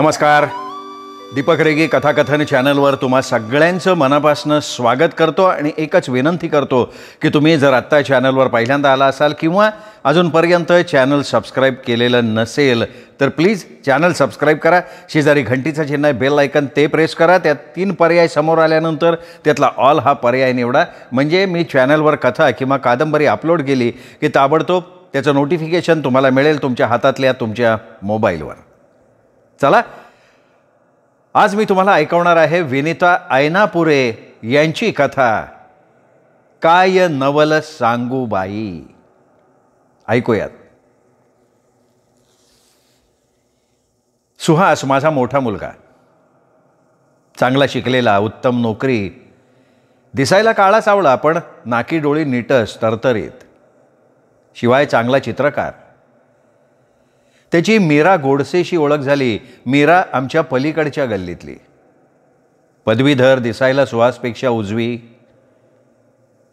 नमस्कार दीपक रेगी कथाकथन चॅनलवर तुम्हा सगळ्यांचं मनापासनं स्वागत करतो आणि एकच विनंती करतो की तुम्ही जर आत्ता चॅनलवर पहिल्यांदा आला असाल किंवा अजूनपर्यंत चॅनल सबस्क्राईब केलेलं नसेल तर प्लीज चॅनल सबस्क्राईब करा शेजारी घंटीचं चिन्ह आहे बेल आयकन ते प्रेस करा त्यात तीन पर्याय समोर आल्यानंतर त्यातला ऑल हा पर्याय निवडा म्हणजे मी चॅनलवर कथा किंवा कादंबरी अपलोड केली की ताबडतोब त्याचं नोटिफिकेशन तुम्हाला मिळेल तुमच्या हातातल्या तुमच्या मोबाईलवर चला आज मी तुम्हाला ऐकवणार आहे विनिता ऐनापुरे यांची कथा काय नवल सांगू बाई ऐकूयात सुहास माझा मोठा मुलगा चांगला शिकलेला उत्तम नोकरी दिसायला काळा सावळा पण नाकी डोळी नीटस तरतरीत शिवाय चांगला चित्रकार त्याची मीरा गोडसेशी ओळख झाली मीरा आमच्या पलीकडच्या गल्लीतली पदवीधर दिसायला सुहासपेक्षा उजवी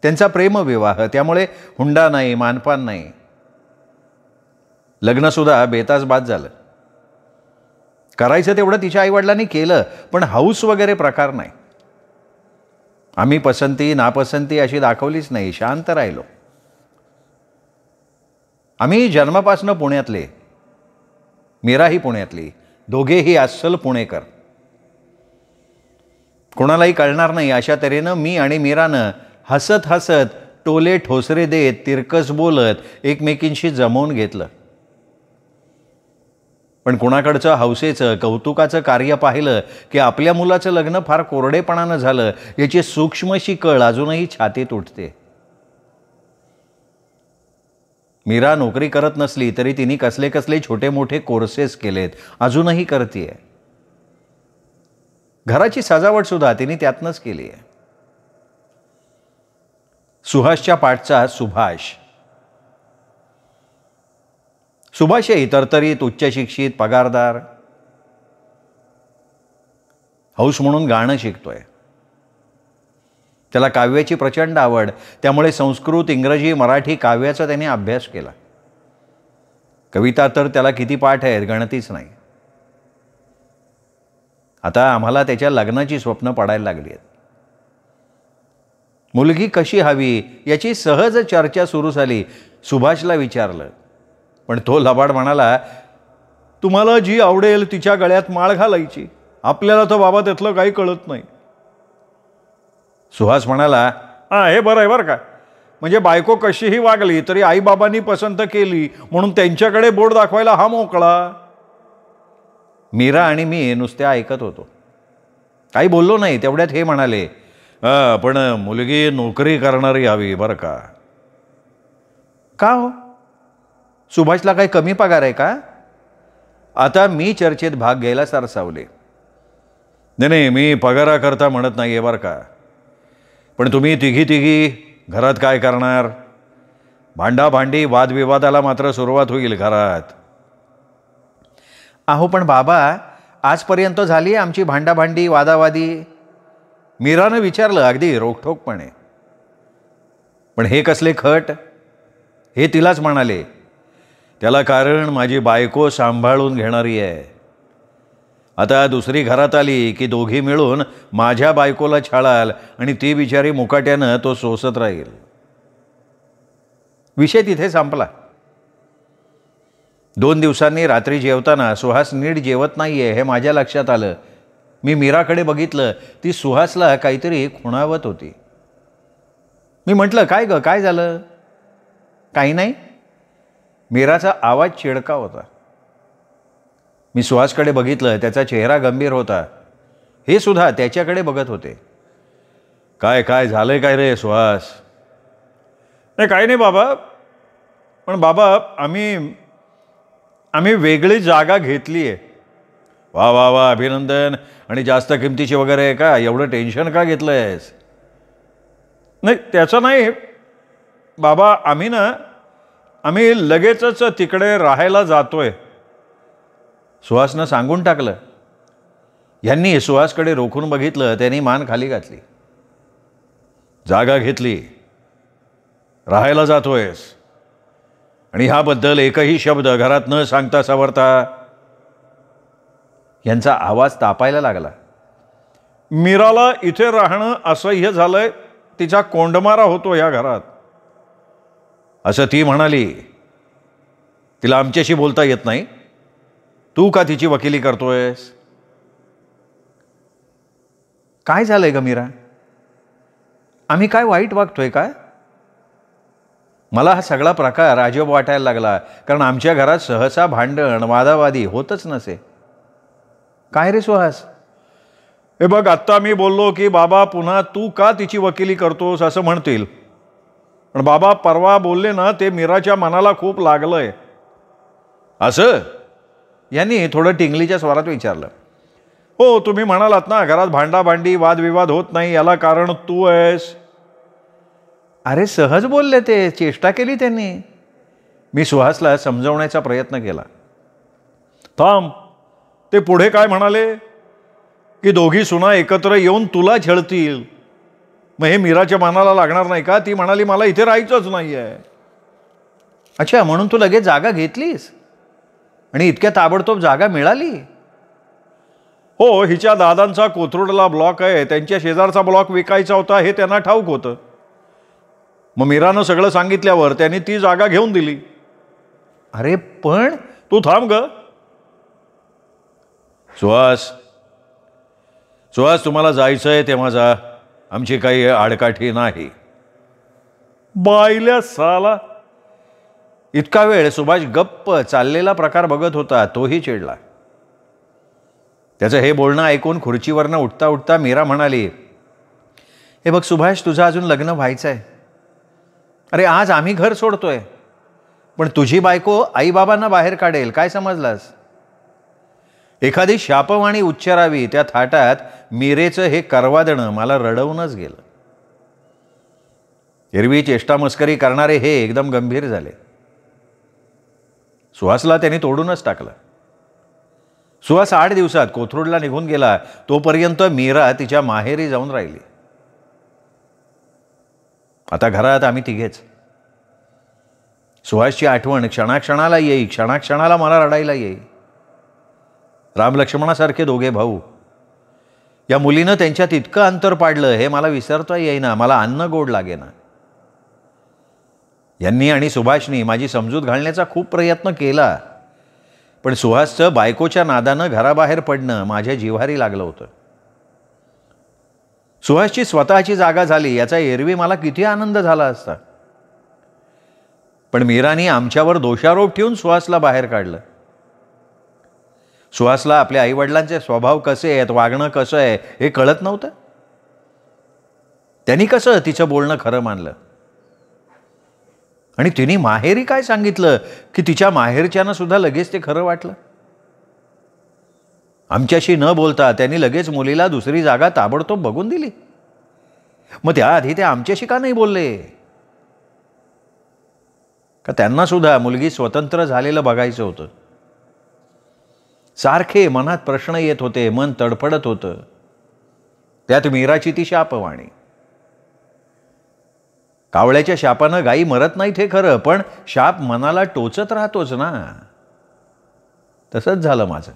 त्यांचा प्रेमविवाह त्यामुळे हुंडा नाही मानपान नाही लग्नसुद्धा बेतास बाद झालं करायचं तेवढं तिच्या आईवडिलांनी केलं पण हाऊस वगैरे प्रकार नाही आम्ही पसंती नापसंती अशी दाखवलीच नाही शांत राहिलो आम्ही जन्मापासनं पुण्यातले मीराही पुण्यातली दोघेही अस्सल पुणेकर कोणालाही कळणार नाही अशा तऱ्हेनं मी आणि मीरानं हसत हसत टोले ठोसरे देत तिरकस बोलत एकमेकींशी जमवून घेतलं पण कुणाकडचं हौसेचं कौतुकाचं कार्य पाहिलं की आपल्या मुलाचं लग्न फार कोरडेपणानं झालं याची सूक्ष्मशी कळ अजूनही छातीत उठते मीरा नोकरी करत नसली तरी तिने कसले कसले छोटे मोठे कोर्सेस केलेत अजूनही करते घराची सजावट सुद्धा तिने त्यातनंच केली आहे सुहासच्या पाठचा सुभाष सुभाष आहे तरतरीत उच्च शिक्षित पगारदार हौस म्हणून गाणं शिकतोय त्याला काव्याची प्रचंड आवड त्यामुळे संस्कृत इंग्रजी मराठी काव्याचा त्याने अभ्यास केला कविता तर त्याला किती पाठ आहेत गणतीच नाही आता आम्हाला त्याच्या लग्नाची स्वप्न पडायला लागली आहेत मुलगी कशी हवी याची सहज चर्चा सुरू झाली सुभाषला विचारलं पण तो लबाड म्हणाला तुम्हाला जी आवडेल तिच्या गळ्यात माळ घालायची आपल्याला तो बाबा त्यातलं काही कळत नाही सुहास म्हणाला हां हे बरं आहे बरं का म्हणजे बायको कशीही वागली तरी आईबाबांनी पसंत केली म्हणून त्यांच्याकडे बोर्ड दाखवायला हा मोकळा मीरा आणि मी नुसत्या ऐकत होतो काही बोललो नाही तेवढ्यात हे म्हणाले पण मुलगी नोकरी करणारी हवी बरं का का हो सुभाषला काही कमी पगार आहे का आता मी चर्चेत भाग घ्यायला सरसावले नाही नाही मी पगाराकरता म्हणत नाही आहे बरं का पण तुम्ही तिघी तिघी घरात काय करणार भांडाभांडी वादविवादाला मात्र सुरुवात होईल घरात अहो पण बाबा आजपर्यंत झाली आमची भांडाभांडी वादावादी मीरानं विचारलं अगदी रोखठोकपणे पण हे कसले खट हे तिलाच म्हणाले त्याला कारण माझी बायको सांभाळून घेणारी आहे आता दुसरी घरात आली की दोघी मिळून माझ्या बायकोला छाळाल आणि ती बिचारी मुकाट्यानं तो सोसत राहील विषय तिथे संपला दोन दिवसांनी रात्री जेवताना सुहास नीट जेवत नाही आहे हे माझ्या लक्षात आलं मी मीराकडे बघितलं ती सुहासला काहीतरी खुणावत होती मी म्हटलं काय गं काय झालं काही नाही मीराचा आवाज चिडका होता मी सुहासकडे बघितलं त्याचा चेहरा गंभीर होता हे सुद्धा त्याच्याकडे बघत होते काय काय झालंय काय रे सुहास नाही काय नाही बाबा पण बाबा आम्ही आम्ही वेगळी जागा घेतली आहे वा वा वा अभिनंदन आणि जास्त किमतीची वगैरे आहे का एवढं टेन्शन का घेतलं आहेस नाही त्याचं नाही बाबा आम्ही ना आम्ही लगेचच तिकडे राहायला जातो आहे सुहासनं सांगून टाकलं यांनी सुहासकडे रोखून बघितलं त्यांनी मान खाली घातली जागा घेतली राहायला जातोयस आणि ह्याबद्दल एकही शब्द घरात न सांगता सावरता यांचा आवाज तापायला लागला मीराला इथे राहणं असह्य झालंय तिचा कोंडमारा होतो या घरात असं ती म्हणाली तिला आमच्याशी बोलता येत नाही तू का तिची वकिली करतोय काय झालंय ग मीरा आम्ही काय वाईट वागतोय काय मला हा सगळा प्रकार अजब वाटायला लागला कारण आमच्या घरात सहसा भांडण वादावादी होतच नसे काय रे सुहास हे बघ आत्ता मी बोललो की बाबा पुन्हा तू का तिची वकिली करतोस असं म्हणतील पण बाबा परवा बोलले ना ते मीराच्या मनाला खूप लागलंय असं यांनी थोडं टिंगलीच्या स्वरात विचारलं हो तुम्ही म्हणालात ना घरात भांडाभांडी वादविवाद होत नाही याला कारण तू आहेस अरे सहज बोलले ते चेष्टा केली त्यांनी मी सुहासला समजवण्याचा प्रयत्न केला थांब ते पुढे काय म्हणाले की दोघी सुना एकत्र येऊन तुला छळतील मग हे मीराच्या मनाला लागणार नाही का ती म्हणाली मला इथे राहायचंच नाही आहे अच्छा म्हणून तू लगेच जागा घेतलीस आणि इतक्या ताबडतोब जागा मिळाली हो हिच्या दादांचा कोथरूडला ब्लॉक आहे त्यांच्या शेजारचा ब्लॉक विकायचा होता हे त्यांना ठाऊक होतं मग मीरानं सगळं सांगितल्यावर त्यांनी ती जागा घेऊन दिली अरे पण तू थांब ग सुहास सुहास तुम्हाला जायचं आहे तेव्हा जा आमची काही आडकाठी नाही बायल्या साला इतका वेळ सुभाष गप्प चाललेला प्रकार बघत होता तोही चिडला त्याचं हे बोलणं ऐकून खुर्चीवरनं उठता उठता मीरा म्हणाली हे बघ सुभाष तुझं अजून लग्न व्हायचं आहे अरे आज आम्ही घर सोडतोय पण तुझी बायको आईबाबांना बाहेर काढेल काय समजलास एखादी शापवाणी उच्चारावी त्या थाटात मीरेचं हे करवा देणं मला रडवूनच गेलं एरवी चेष्टामस्करी करणारे हे एकदम गंभीर झाले सुहासला त्यांनी तोडूनच टाकलं सुहास आठ दिवसात कोथरूडला निघून गेला तोपर्यंत मीरा तिच्या माहेरी जाऊन राहिली आता घरात आम्ही तिघेच सुहासची आठवण क्षणाक्षणाला येई क्षणाक्षणाला मला रडायला येई रामलक्ष्मणासारखे दोघे भाऊ या मुलीनं त्यांच्यात इतकं अंतर पाडलं हे मला विसरता येईना मला अन्न गोड लागेना यांनी आणि सुभाषनी माझी समजूत घालण्याचा खूप प्रयत्न केला पण सुहासचं बायकोच्या नादानं घराबाहेर पडणं माझ्या जिव्हारी लागलं होतं सुहासची स्वतःची जागा झाली याचा एरवी मला किती आनंद झाला असता पण मीरानी आमच्यावर दोषारोप ठेवून सुहासला बाहेर काढलं सुहासला आपल्या आईवडिलांचे स्वभाव कसे आहेत वागणं कसं आहे हे कळत नव्हतं त्यांनी कसं तिचं बोलणं खरं मानलं आणि तिने माहेरी काय सांगितलं की तिच्या माहेरच्यानं सुद्धा लगेच ते खरं वाटलं आमच्याशी न बोलता त्यांनी लगेच मुलीला दुसरी जागा ताबडतोब बघून दिली मग त्याआधी ते आमच्याशी का नाही बोलले का त्यांना सुद्धा मुलगी स्वतंत्र झालेलं बघायचं होतं सारखे मनात प्रश्न येत होते मन तडफडत होतं त्यात मीराची ती शापवाणी कावळ्याच्या शापानं गाई मरत नाहीत हे खरं पण शाप मनाला टोचत राहतोच ना तसंच झालं माझं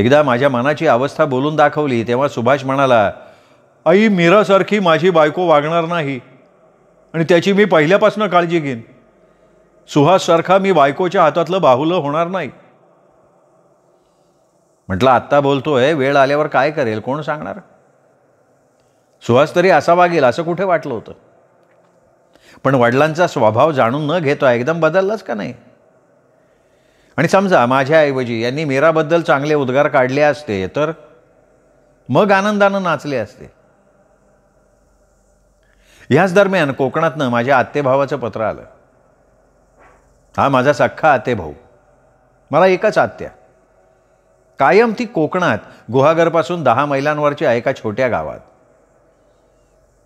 एकदा माझ्या मनाची अवस्था बोलून दाखवली तेव्हा सुभाष म्हणाला आई मीरासारखी माझी बायको वागणार नाही आणि त्याची मी पहिल्यापासून काळजी घेईन सुहाससारखा मी बायकोच्या हातातलं बाहुलं होणार नाही म्हटलं आत्ता बोलतोय वेळ आल्यावर काय करेल कोण सांगणार सुहास तरी असा वागेल असं कुठे वाटलं होतं पण वडिलांचा स्वभाव जाणून न घेता एकदम बदललाच का नाही आणि समजा माझ्याऐवजी यांनी मीराबद्दल चांगले उद्गार काढले असते तर मग आनंदानं नाचले असते ह्याच दरम्यान कोकणातनं माझ्या आत्तेभावाचं पत्र आलं हा माझा सख्खा आतेभाऊ मला एकच आत्या कायम ती कोकणात गुहागरपासून दहा मैलांवरच्या एका छोट्या गावात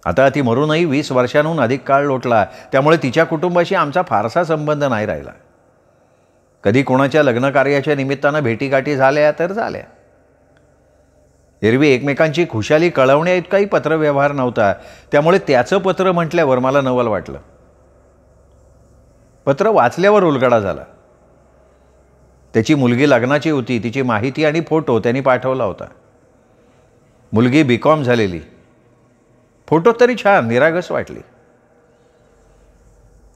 आता ती मरूनही वीस वर्षांहून अधिक काळ लोटला त्यामुळे तिच्या कुटुंबाशी आमचा फारसा संबंध नाही राहिला कधी कोणाच्या लग्नकार्याच्या निमित्तानं भेटीगाठी झाल्या तर झाल्या एरवी एकमेकांची खुशाली कळवण्या इतकाही पत्रव्यवहार नव्हता त्यामुळे त्याचं पत्र म्हटल्यावर मला नवल वाटलं पत्र वाचल्यावर उलगडा झाला त्याची मुलगी लग्नाची होती तिची माहिती आणि फोटो त्यांनी पाठवला होता मुलगी बी कॉम झालेली फोटो तरी छान निरागस वाटली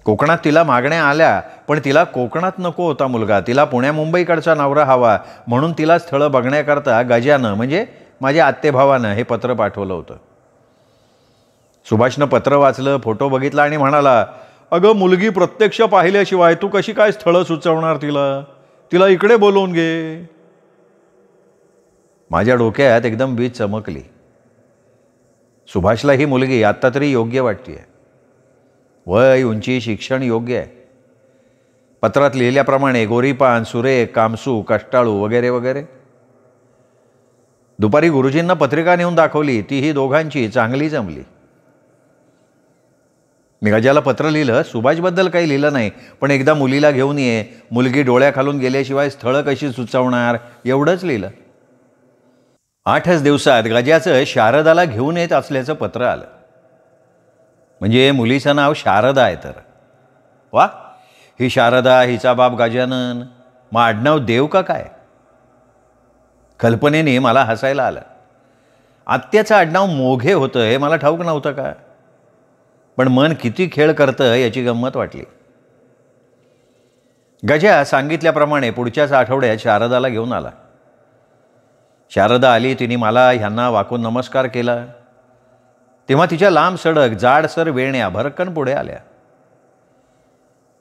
कोकणात तिला मागण्या आल्या पण तिला कोकणात नको होता मुलगा तिला पुण्या मुंबईकडचा नवरा हवा म्हणून तिला स्थळं बघण्याकरता गजानं म्हणजे माझ्या आत्तेभावानं हे पत्र पाठवलं होतं सुभाषनं पत्र वाचलं फोटो बघितला आणि म्हणाला अगं मुलगी प्रत्यक्ष पाहिल्याशिवाय तू कशी काय स्थळं सुचवणार तिला तिला इकडे बोलवून घे माझ्या डोक्यात एकदम वीज चमकली सुभाषला ही मुलगी आत्ता तरी योग्य वाटते आहे वय उंची शिक्षण योग्य आहे पत्रात लिहिल्याप्रमाणे गोरीपान सुरे कामसू कष्टाळू वगैरे वगैरे दुपारी गुरुजींना पत्रिका नेऊन दाखवली ती ही दोघांची चांगली जमली मी गजाला पत्र लिहिलं सुभाषबद्दल काही लिहिलं नाही पण एकदा मुलीला घेऊन ये मुलगी डोळ्या खालून गेल्याशिवाय स्थळं कशी सुचवणार एवढंच लिहिलं आठच दिवसात गजाचं शारदाला घेऊन येत असल्याचं पत्र आलं म्हणजे मुलीचं नाव शारदा आहे तर वा ही शारदा हिचा बाप गजानन मग आडनाव देव का काय कल्पनेने मला हसायला आलं आत्याचं आडनाव मोघे होतं हे मला ठाऊक नव्हतं का पण मन किती खेळ करतं याची गंमत वाटली गजा सांगितल्याप्रमाणे पुढच्याच आठवड्यात शारदाला घेऊन आला शारदा आली तिने मला ह्यांना वाकून नमस्कार केला तेव्हा तिच्या लांब सडक जाडसर वेण्या भरकन पुढे आल्या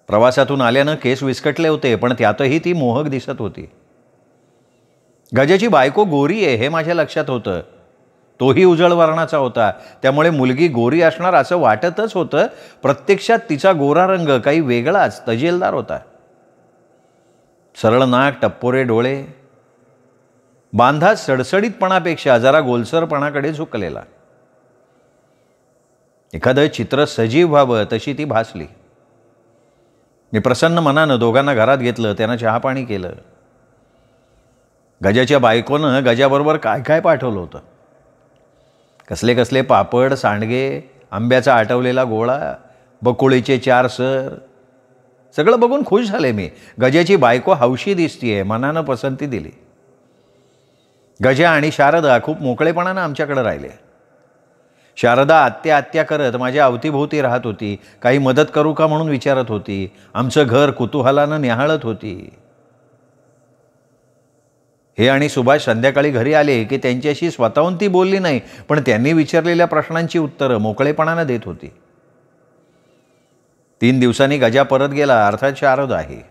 प्रवासातून आल्यानं केस विस्कटले होते पण त्यातही ती मोहक दिसत होती गजेची बायको गोरी आहे हे माझ्या लक्षात होतं तोही उजळ वर्णाचा होता त्यामुळे मुलगी गोरी असणार असं वाटतच होतं प्रत्यक्षात तिचा गोरा रंग काही वेगळाच तजेलदार होता सरळ नाक टप्पोरे डोळे बांधा सडसडीतपणापेक्षा जरा गोलसरपणाकडे झुकलेला एखादं चित्र सजीव व्हावं तशी ती भासली मी प्रसन्न मनानं दोघांना घरात घेतलं त्यांना चहापाणी केलं गजाच्या बायकोनं गजाबरोबर काय काय पाठवलं होतं कसले कसले पापड सांडगे आंब्याचा आटवलेला गोळा बकुळीचे चार सर सगळं बघून खुश झाले मी गजाची बायको हौशी दिसतीये मनानं पसंती दिली गजा आणि शारदा खूप मोकळेपणानं आमच्याकडे राहिले शारदा आत्या आत्या करत माझ्या अवतीभोवती राहत होती काही मदत करू का म्हणून विचारत होती आमचं घर कुतूहलानं निहाळत होती हे आणि सुभाष संध्याकाळी घरी आले की त्यांच्याशी स्वतःहून ती बोलली नाही पण त्यांनी विचारलेल्या प्रश्नांची उत्तरं मोकळेपणानं देत होती तीन दिवसांनी गजा परत गेला अर्थात शारद आहे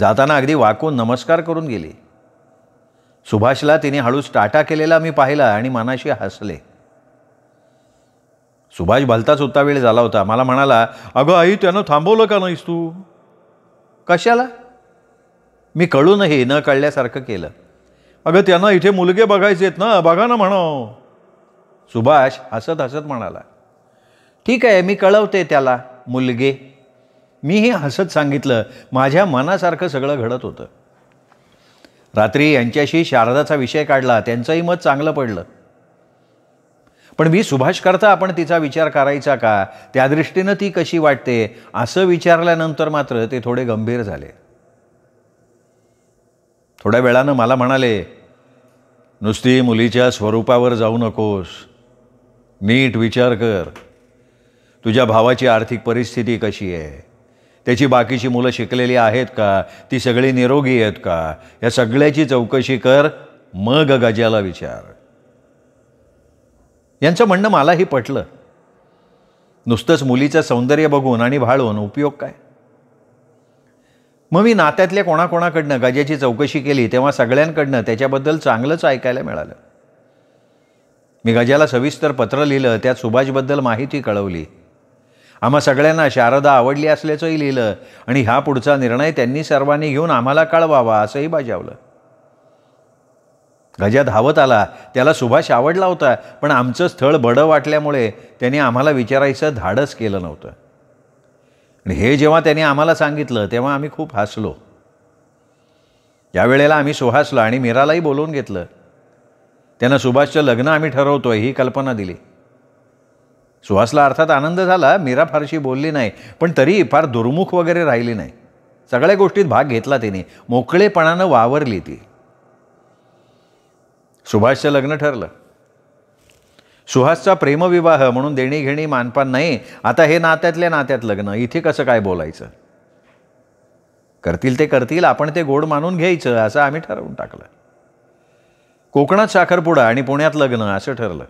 जाताना अगदी वाकून नमस्कार करून गेली सुभाषला तिने हळूच टाटा केलेला मी पाहिला आणि मनाशी हसले सुभाष भलताच होता वेळ झाला होता मला म्हणाला अगं आई त्यानं थांबवलं का नाहीस तू कशाला मी कळूनही न कळल्यासारखं केलं अगं त्यांना इथे मुलगे बघायचे आहेत ना बघा ना म्हणाव सुभाष हसत हसत म्हणाला ठीक आहे मी कळवते त्याला मुलगे मीही हसत सांगितलं माझ्या मनासारखं सगळं घडत होतं रात्री यांच्याशी शारदाचा विषय काढला त्यांचंही मत चांगलं पडलं पण मी सुभाष करता आपण तिचा विचार करायचा का त्या दृष्टीनं ती कशी वाटते असं विचारल्यानंतर मात्र ते थोडे गंभीर झाले थोड्या वेळानं मला म्हणाले नुसती मुलीच्या स्वरूपावर जाऊ नकोस नीट विचार कर तुझ्या भावाची आर्थिक परिस्थिती कशी आहे त्याची बाकीची मुलं शिकलेली आहेत का ती सगळी निरोगी आहेत का या सगळ्याची चौकशी कर मग गजाला विचार यांचं म्हणणं मलाही पटलं नुसतंच मुलीचं सौंदर्य बघून आणि भाळून उपयोग काय मग मी नात्यातल्या कोणाकोणाकडनं गजाची चौकशी केली तेव्हा सगळ्यांकडनं त्याच्याबद्दल चांगलंच ऐकायला मिळालं मी गजाला सविस्तर पत्र लिहिलं त्यात सुभाषबद्दल माहिती कळवली आम्हा सगळ्यांना शारदा आवडली असल्याचंही लिहिलं आणि हा पुढचा निर्णय त्यांनी सर्वांनी घेऊन आम्हाला कळवावा असंही बजावलं गजा धावत आला त्याला सुभाष आवडला होता पण आमचं स्थळ बडं वाटल्यामुळे त्याने आम्हाला विचारायचं धाडस केलं नव्हतं आणि हे जेव्हा त्याने आम्हाला सांगितलं तेव्हा आम्ही खूप हसलो यावेळेला आम्ही सुहासलो आणि मीरालाही बोलवून घेतलं त्यांना सुभाषचं लग्न आम्ही ठरवतो ही कल्पना दिली सुहासला अर्थात आनंद झाला मीरा फारशी बोलली नाही पण तरी फार दुर्मुख वगैरे राहिली नाही सगळ्या गोष्टीत भाग घेतला तिने मोकळेपणानं वावरली ती सुभाषचं लग्न ठरलं सुहासचा प्रेमविवाह म्हणून देणीघेणी मानपान नाही आता हे नात्यातल्या नात्यात लग्न इथे कसं काय बोलायचं करतील ते करतील आपण ते गोड मानून घ्यायचं असं आम्ही ठरवून टाकलं कोकणात साखरपुडा आणि पुण्यात लग्न असं ठरलं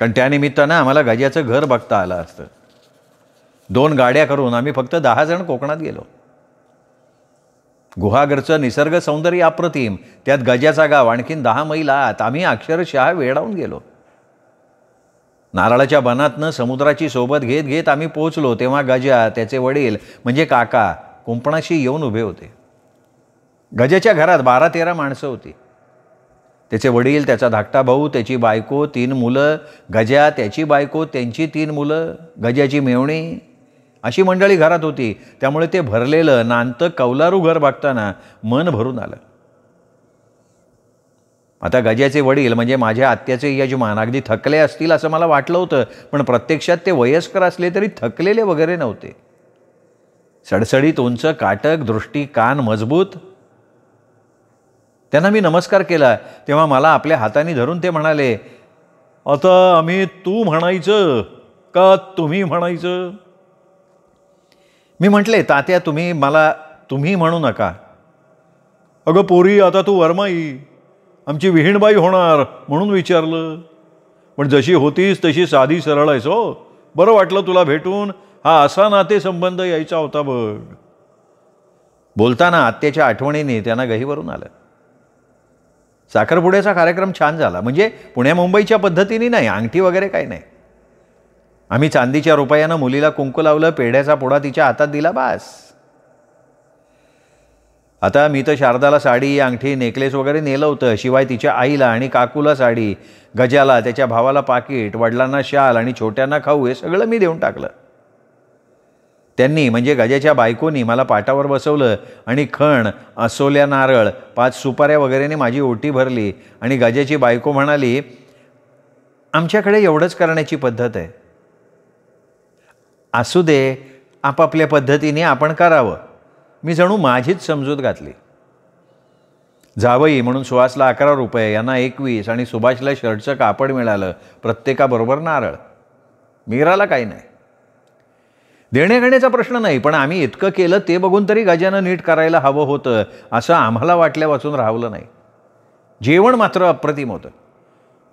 कारण त्यानिमित्तानं आम्हाला गजाचं घर बघता आलं असतं दोन गाड्या करून आम्ही फक्त दहा जण कोकणात गेलो गुहागरचं निसर्ग सौंदर्य अप्रतिम त्यात गजाचा गाव आणखीन दहा मैल आत आम्ही अक्षरशः वेडावून गेलो नारळाच्या बनातनं समुद्राची सोबत घेत घेत आम्ही पोहोचलो तेव्हा गजा त्याचे वडील म्हणजे काका कुंपणाशी येऊन उभे होते गजाच्या घरात बारा तेरा माणसं होती त्याचे वडील त्याचा धाकटा भाऊ त्याची बायको तीन मुलं गजा त्याची बायको त्यांची तीन मुलं गजाची मेवणी अशी मंडळी घरात होती त्यामुळे ते भरलेलं नांत कौलारू घर बघताना मन भरून आलं आता गजाचे वडील म्हणजे माझ्या आत्याचे यजमान अगदी थकले असतील असं मला वाटलं होतं पण प्रत्यक्षात ते वयस्कर असले तरी थकलेले वगैरे नव्हते सडसडीत उंच काटक दृष्टी कान मजबूत त्यांना मी नमस्कार केला तेव्हा मला आपल्या हाताने धरून ते म्हणाले आता आम्ही तू म्हणायचं का तुम्ही म्हणायचं मी म्हटले तात्या तुम्ही मला तुम्ही म्हणू नका अगं पोरी आता तू वर्माई आमची विहीणबाई होणार म्हणून विचारलं पण जशी होतीस तशी साधी सरळ आहेस हो बरं वाटलं तुला भेटून हा असा नाते संबंध यायचा होता बघ बोलताना आत्याच्या आठवणीने त्यांना गहीवरून आलं साखरपुड्याचा कार्यक्रम छान झाला म्हणजे पुण्या मुंबईच्या पद्धतीने नाही अंगठी वगैरे काही नाही आम्ही चांदीच्या रुपयानं मुलीला कुंकू लावलं पेढ्याचा पुडा तिच्या हातात दिला बास आता मी तर शारदाला साडी अंगठी नेकलेस वगैरे नेलं होतं शिवाय तिच्या आईला आणि काकूला साडी गजाला त्याच्या भावाला पाकिट वडिलांना शाल आणि छोट्यांना खाऊ हे सगळं मी देऊन टाकलं त्यांनी म्हणजे गजाच्या बायकोनी मला पाटावर बसवलं आणि खण असोल्या नारळ पाच सुपाऱ्या वगैरेने माझी ओटी भरली आणि गजाची बायको म्हणाली आमच्याकडे एवढंच करण्याची पद्धत आहे असू दे आपापल्या पद्धतीने आपण करावं मी जणू माझीच समजूत घातली जावई म्हणून सुहासला अकरा रुपये यांना एकवीस आणि सुभाषला शर्टचं कापड मिळालं प्रत्येकाबरोबर नारळ मीराला काही नाही देण्याघेण्याचा प्रश्न नाही पण आम्ही इतकं केलं ते बघून तरी गजानं नीट करायला हवं होतं असं आम्हाला वाटल्या वाचून राहवलं नाही जेवण मात्र अप्रतिम होतं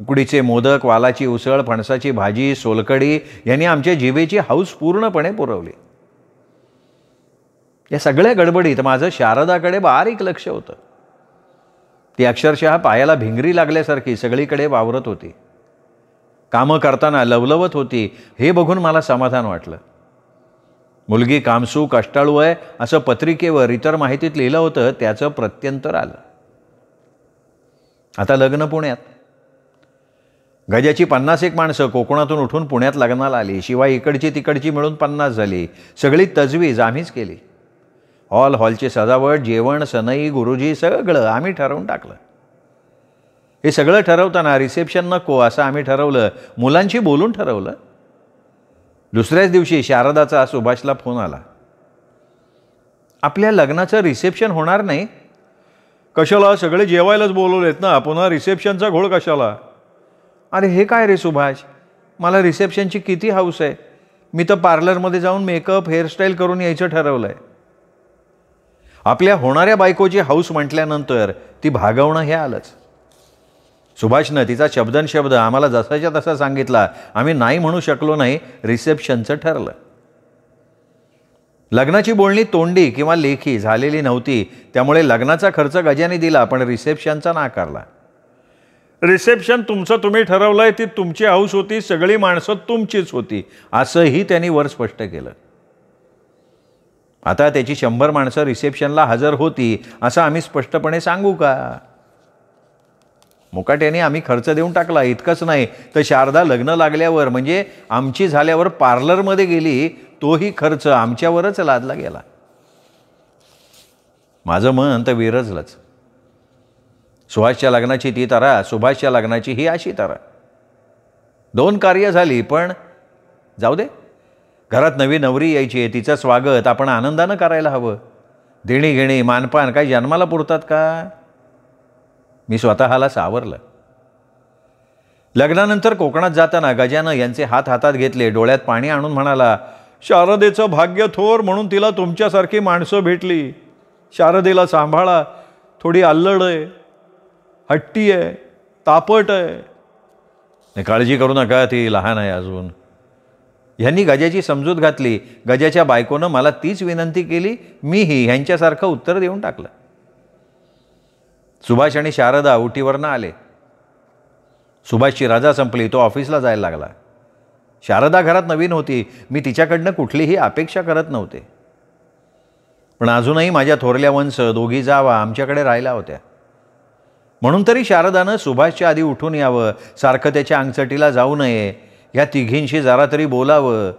उकडीचे मोदक वालाची उसळ फणसाची भाजी सोलकडी यांनी आमच्या जीवेची हाऊस पूर्णपणे पुरवली या सगळ्या गडबडीत माझं शारदाकडे बारीक लक्ष होतं ती अक्षरशः पायाला भिंगरी लागल्यासारखी सगळीकडे वावरत होती कामं करताना लवलवत होती हे बघून मला समाधान वाटलं मुलगी कामसू कष्टाळू आहे असं पत्रिकेवर इतर माहितीत लिहिलं होतं त्याचं प्रत्यंतर आलं आता लग्न पुण्यात गजाची पन्नास एक माणसं कोकणातून उठून पुण्यात लग्नाला आली शिवाय इकडची तिकडची मिळून पन्नास झाली सगळी तजवीज आम्हीच केली हॉल हॉलची सजावट जेवण सनई गुरुजी सगळं आम्ही ठरवून टाकलं हे सगळं ठरवताना रिसेप्शन नको असं आम्ही ठरवलं मुलांशी बोलून ठरवलं दुसऱ्याच दिवशी शारदाचा सुभाषला फोन आला आपल्या लग्नाचं रिसेप्शन होणार नाही कशाला सगळे जेवायलाच बोलवलेत ना पुन्हा रिसेप्शनचा घोळ कशाला अरे हे काय रे सुभाष मला रिसेप्शनची किती हाऊस आहे मी तर पार्लरमध्ये जाऊन मेकअप हेअरस्टाईल करून यायचं ठरवलं आहे आपल्या होणाऱ्या बायकोची हाऊस म्हटल्यानंतर ती भागवणं हे आलंच सुभाषनं तिचा शब्दनशब्द आम्हाला जसाच्या तसा सांगितला आम्ही नाही म्हणू शकलो नाही रिसेप्शनचं ठरलं लग्नाची बोलणी तोंडी किंवा लेखी झालेली नव्हती त्यामुळे लग्नाचा खर्च गजाने दिला पण रिसेप्शनचा नाकारला रिसेप्शन तुमचं तुम्ही ठरवलंय ती तुमची हाऊस होती सगळी माणसं तुमचीच होती असंही त्यांनी वर स्पष्ट केलं आता त्याची शंभर माणसं रिसेप्शनला हजर होती असं आम्ही स्पष्टपणे सांगू का मुकाट्याने आम्ही खर्च देऊन टाकला इतकंच नाही तर शारदा लग्न लागल्यावर म्हणजे आमची झाल्यावर पार्लरमध्ये गेली तोही खर्च आमच्यावरच लादला गेला माझं मन तर विरजलंच सुभाषच्या लग्नाची ती तारा सुभाषच्या लग्नाची ही अशी तारा दोन कार्य झाली पण जाऊ दे घरात नवी नवरी यायची आहे तिचं स्वागत आपण आनंदानं करायला हवं देणी घेणी मानपान काय जन्माला पुरतात का मी स्वतःला सावरलं लग्नानंतर कोकणात जाताना गजानं यांचे हात हातात घेतले डोळ्यात पाणी आणून म्हणाला शारदेचं भाग्य थोर म्हणून तिला तुमच्यासारखी माणसं भेटली शारदेला सांभाळा थोडी आल्लड आहे हट्टी आहे तापट आहे काळजी करू नका ती लहान आहे अजून ह्यांनी गजाची समजूत घातली गजाच्या बायकोनं मला तीच विनंती केली मीही ह्यांच्यासारखं उत्तर देऊन टाकलं सुभाष आणि शारदा उटीवरनं आले सुभाषची राजा संपली तो ऑफिसला जायला लागला शारदा घरात नवीन होती मी तिच्याकडनं कुठलीही अपेक्षा करत नव्हते पण अजूनही माझ्या थोरल्या वंश दोघी जावा आमच्याकडे राहिल्या होत्या म्हणून तरी शारदानं सुभाषच्या आधी उठून यावं सारखं त्याच्या अंगचटीला जाऊ नये या तिघींशी जरा तरी बोलावं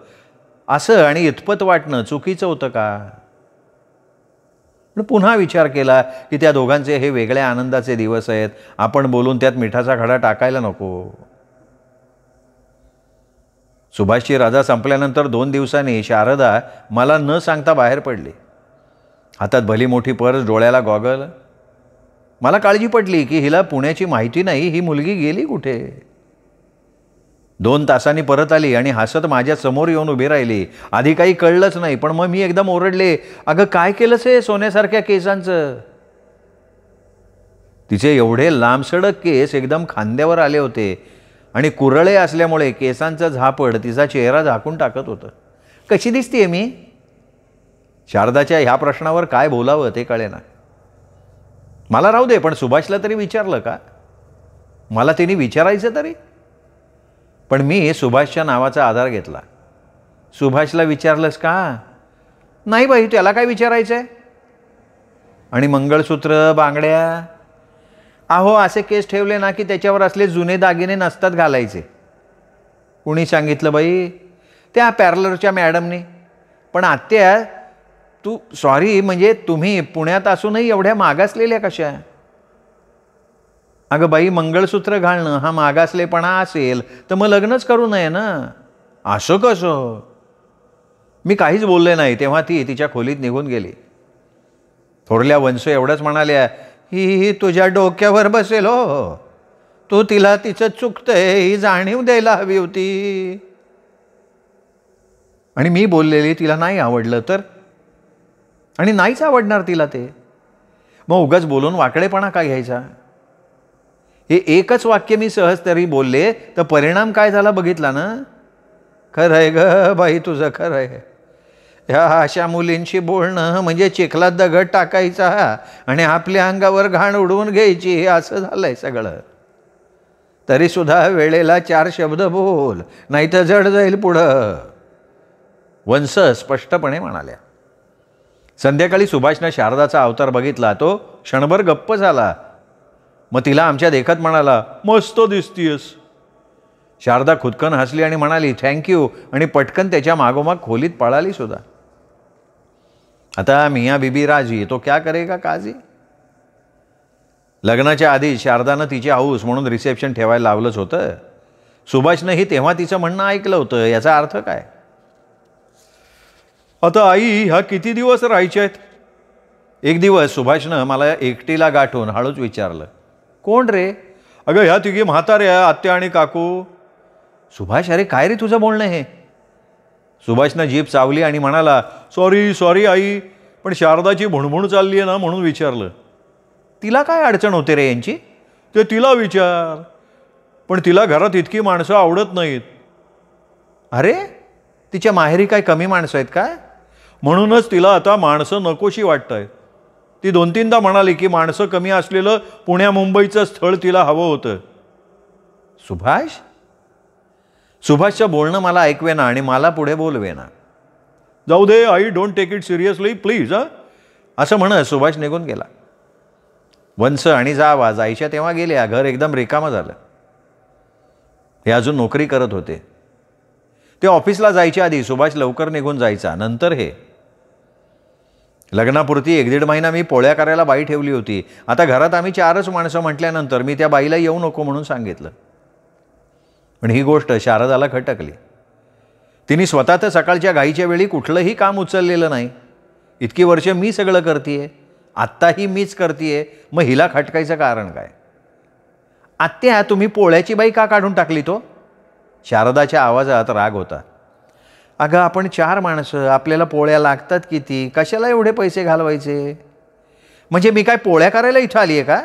असं आणि इतपत वाटणं चुकीचं होतं का पण पुन्हा विचार केला की त्या दोघांचे हे वेगळ्या आनंदाचे दिवस आहेत आपण बोलून त्यात मिठाचा खडा टाकायला नको सुभाषची राजा संपल्यानंतर दोन दिवसांनी शारदा मला न सांगता बाहेर पडली हातात भली मोठी पर्स डोळ्याला गॉगल मला काळजी पडली की हिला पुण्याची माहिती नाही ही मुलगी गेली कुठे दोन तासांनी परत आली आणि हसत माझ्या समोर येऊन उभी राहिली आधी काही कळलंच नाही पण मग मी एकदम ओरडले अगं काय केलंच हे सोन्यासारख्या केसांचं तिचे एवढे लांबसडक केस एकदम खांद्यावर आले होते आणि कुरळे असल्यामुळे केसांचं झापड तिचा चेहरा झाकून टाकत होतं कशी दिसतीये मी शारदाच्या ह्या प्रश्नावर काय बोलावं ते ना मला राहू दे पण सुभाषला तरी विचारलं का मला तिने विचारायचं तरी पण मी सुभाषच्या नावाचा आधार घेतला सुभाषला विचारलंस का नाही बाई त्याला काय विचारायचं आहे आणि मंगळसूत्र बांगड्या अहो असे केस ठेवले ना की त्याच्यावर असले जुने दागिने नसतात घालायचे कुणी सांगितलं बाई त्या पॅर्लरच्या मॅडमनी पण आत्या तू सॉरी म्हणजे तुम्ही पुण्यात असूनही एवढ्या मागासलेल्या कशा अगं बाई मंगळसूत्र घालणं हा मागासलेपणा असेल तर मग लग्नच करू नये ना असो कसो मी काहीच बोलले नाही तेव्हा ती तिच्या खोलीत निघून गेली थोडल्या वंश एवढंच म्हणाल्या ही ही तुझ्या डोक्यावर बसेल हो तू तिला तिचं चुकतंय ही जाणीव द्यायला हवी होती आणि मी बोललेली तिला नाही आवडलं तर आणि नाहीच आवडणार तिला ते मग उगाच बोलून वाकडेपणा का घ्यायचा हे एकच वाक्य मी सहज तरी बोलले तर परिणाम काय झाला बघितला ना खरं आहे ग बाई तुझं खरं आहे ह्या अशा मुलींशी बोलणं म्हणजे चिखलात दगड टाकायचा आणि आपल्या अंगावर घाण उडवून घ्यायची असं झालं आहे सगळं तरीसुद्धा वेळेला चार शब्द बोल नाही तर जड जाईल पुढं वंस स्पष्टपणे म्हणाल्या संध्याकाळी सुभाषनं शारदाचा अवतार बघितला तो क्षणभर गप्प झाला मग तिला आमच्या देखत म्हणाला मस्त दिसतीयस शारदा खुदकन हसली आणि म्हणाली थँक्यू आणि पटकन त्याच्या मागोमाग खोलीत पळाली सुद्धा आता मिया बीबी राजी तो क्या करेगा काजी लग्नाच्या आधी शारदानं तिची हाऊस म्हणून रिसेप्शन ठेवायला लावलंच होतं सुभाषनं ही तेव्हा तिचं म्हणणं ऐकलं होतं याचा अर्थ काय आता आई ह्या किती दिवस राहायच्या आहेत एक दिवस सुभाषनं मला एकटीला गाठून हळूच विचारलं कोण रे अगं ह्या तिघी म्हाताऱ्या आत्या आणि काकू सुभाष अरे काय रे तुझं बोलणं हे सुभाषनं जीप चावली आणि म्हणाला सॉरी सॉरी आई पण शारदाची भुणभुण चालली आहे ना म्हणून विचारलं तिला काय अडचण होते रे यांची ते तिला विचार पण तिला घरात इतकी माणसं आवडत नाहीत अरे तिच्या माहेरी काय कमी माणसं आहेत काय म्हणूनच तिला आता माणसं नकोशी वाटत आहेत ती दोन तीनदा म्हणाली की माणसं कमी असलेलं पुण्या मुंबईचं स्थळ तिला हवं होतं सुभाष सुभाषचं बोलणं मला ऐकवेना आणि मला पुढे बोलवेना जाऊ दे I don't take it seriously please असं म्हणत सुभाष निघून गेला वंस आणि जावा जायच्या तेव्हा गेल्या घर एकदम रिकामं झालं हे अजून नोकरी करत होते ते ऑफिसला जायच्या आधी सुभाष लवकर निघून जायचा नंतर हे लग्नापुरती एक दीड महिना मी पोळ्या करायला बाई ठेवली होती आता घरात आम्ही चारच माणसं म्हटल्यानंतर मी त्या बाईला येऊ नको म्हणून सांगितलं पण ही गोष्ट शारदाला खटकली तिने स्वतः तर सकाळच्या गाईच्या वेळी कुठलंही काम उचललेलं नाही इतकी वर्ष मी सगळं करतीये आत्ताही मीच करतीये मग हिला खटकायचं कारण काय आत्या तुम्ही पोळ्याची बाई का काढून टाकली तो शारदाच्या आवाजात राग होता अगं आपण चार माणसं आपल्याला पोळ्या लागतात किती कशाला एवढे पैसे घालवायचे म्हणजे मी काय पोळ्या करायला इथं आली आहे का